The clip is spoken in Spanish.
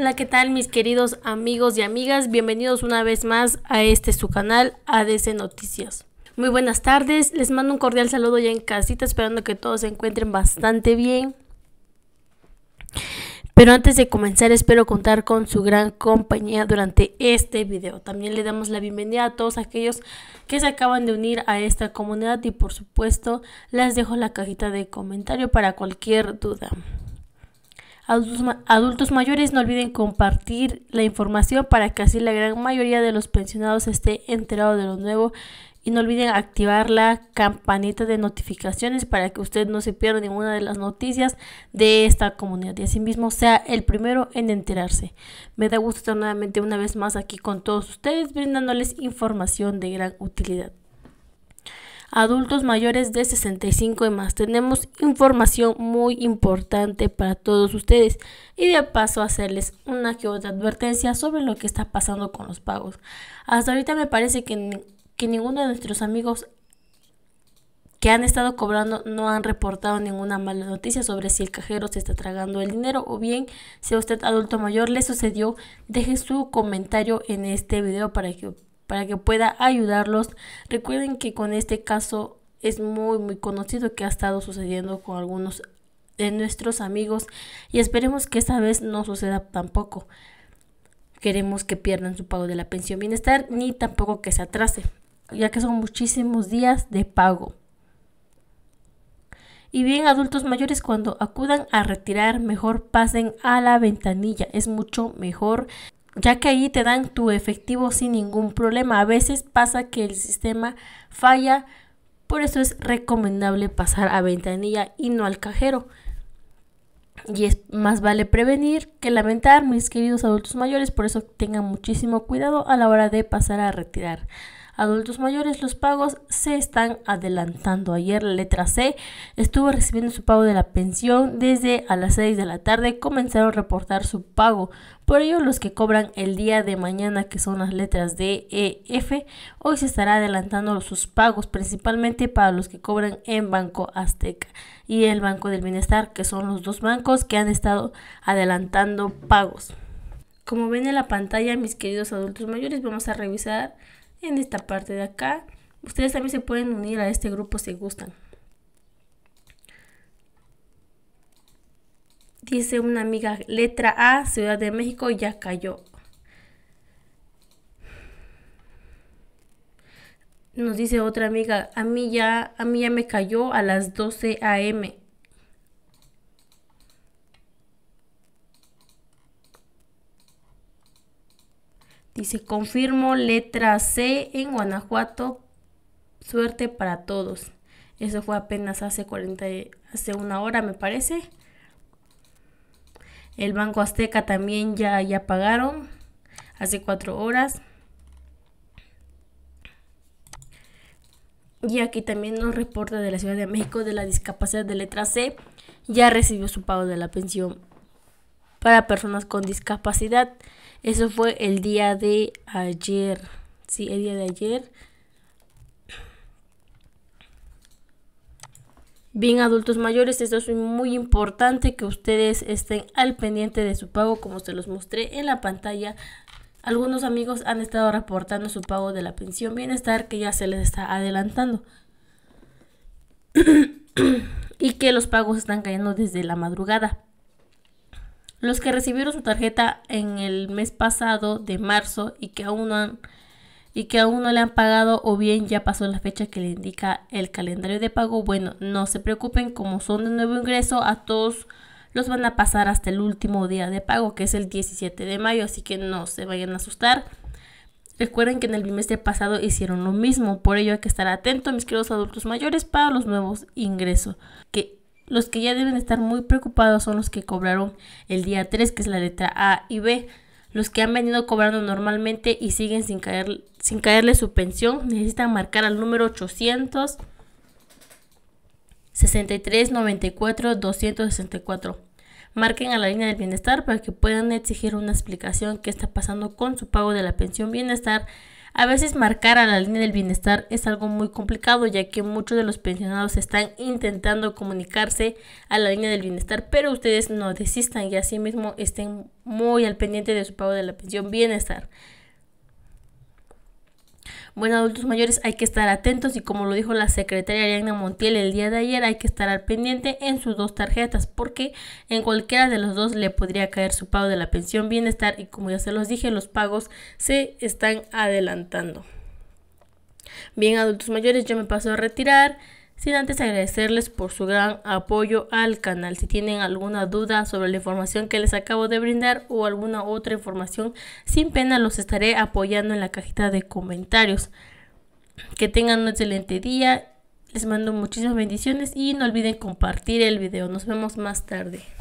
Hola, ¿qué tal mis queridos amigos y amigas? Bienvenidos una vez más a este su canal ADC Noticias. Muy buenas tardes, les mando un cordial saludo ya en casita, esperando que todos se encuentren bastante bien. Pero antes de comenzar espero contar con su gran compañía durante este video. También le damos la bienvenida a todos aquellos que se acaban de unir a esta comunidad y por supuesto les dejo la cajita de comentario para cualquier duda. Adultos mayores no olviden compartir la información para que así la gran mayoría de los pensionados esté enterado de lo nuevo y no olviden activar la campanita de notificaciones para que usted no se pierda ninguna de las noticias de esta comunidad y asimismo sea el primero en enterarse. Me da gusto estar nuevamente una vez más aquí con todos ustedes brindándoles información de gran utilidad adultos mayores de 65 y más. Tenemos información muy importante para todos ustedes y de paso hacerles una que otra advertencia sobre lo que está pasando con los pagos. Hasta ahorita me parece que, que ninguno de nuestros amigos que han estado cobrando no han reportado ninguna mala noticia sobre si el cajero se está tragando el dinero o bien si a usted adulto mayor le sucedió, deje su comentario en este video para que para que pueda ayudarlos. Recuerden que con este caso es muy muy conocido que ha estado sucediendo con algunos de nuestros amigos y esperemos que esta vez no suceda tampoco. Queremos que pierdan su pago de la pensión bienestar ni tampoco que se atrase, ya que son muchísimos días de pago. Y bien, adultos mayores, cuando acudan a retirar, mejor pasen a la ventanilla. Es mucho mejor ya que ahí te dan tu efectivo sin ningún problema. A veces pasa que el sistema falla, por eso es recomendable pasar a ventanilla y no al cajero. Y es más vale prevenir que lamentar, mis queridos adultos mayores, por eso tengan muchísimo cuidado a la hora de pasar a retirar. Adultos mayores, los pagos se están adelantando. Ayer la letra C estuvo recibiendo su pago de la pensión desde a las 6 de la tarde. Comenzaron a reportar su pago. Por ello, los que cobran el día de mañana, que son las letras D, E, F, hoy se estará adelantando sus pagos, principalmente para los que cobran en Banco Azteca y el Banco del Bienestar, que son los dos bancos que han estado adelantando pagos. Como ven en la pantalla, mis queridos adultos mayores, vamos a revisar en esta parte de acá. Ustedes también se pueden unir a este grupo si gustan. Dice una amiga, letra A, Ciudad de México, ya cayó. Nos dice otra amiga, a mí ya, a mí ya me cayó a las 12 a.m. Dice, confirmo letra C en Guanajuato. Suerte para todos. Eso fue apenas hace 40, hace una hora me parece. El Banco Azteca también ya, ya pagaron hace cuatro horas. Y aquí también nos reporta de la Ciudad de México de la discapacidad de letra C. Ya recibió su pago de la pensión para personas con discapacidad. Eso fue el día de ayer. Sí, el día de ayer. Bien, adultos mayores, esto es muy importante que ustedes estén al pendiente de su pago, como se los mostré en la pantalla. Algunos amigos han estado reportando su pago de la pensión bienestar que ya se les está adelantando. y que los pagos están cayendo desde la madrugada. Los que recibieron su tarjeta en el mes pasado de marzo y que aún no y que aún no le han pagado o bien ya pasó la fecha que le indica el calendario de pago, bueno, no se preocupen, como son de nuevo ingreso, a todos los van a pasar hasta el último día de pago, que es el 17 de mayo, así que no se vayan a asustar. Recuerden que en el bimestre pasado hicieron lo mismo, por ello hay que estar atento, mis queridos adultos mayores, para los nuevos ingresos. Que los que ya deben estar muy preocupados son los que cobraron el día 3, que es la letra A y B. Los que han venido cobrando normalmente y siguen sin, caer, sin caerle su pensión necesitan marcar al número 800 63 94 264. Marquen a la línea del bienestar para que puedan exigir una explicación qué está pasando con su pago de la pensión bienestar a veces marcar a la línea del bienestar es algo muy complicado, ya que muchos de los pensionados están intentando comunicarse a la línea del bienestar, pero ustedes no desistan y asimismo estén muy al pendiente de su pago de la pensión bienestar. Bueno, adultos mayores hay que estar atentos y como lo dijo la secretaria Ariana Montiel el día de ayer, hay que estar al pendiente en sus dos tarjetas porque en cualquiera de los dos le podría caer su pago de la pensión bienestar y como ya se los dije, los pagos se están adelantando. Bien, adultos mayores, yo me paso a retirar. Sin antes agradecerles por su gran apoyo al canal. Si tienen alguna duda sobre la información que les acabo de brindar o alguna otra información, sin pena los estaré apoyando en la cajita de comentarios. Que tengan un excelente día. Les mando muchísimas bendiciones y no olviden compartir el video. Nos vemos más tarde.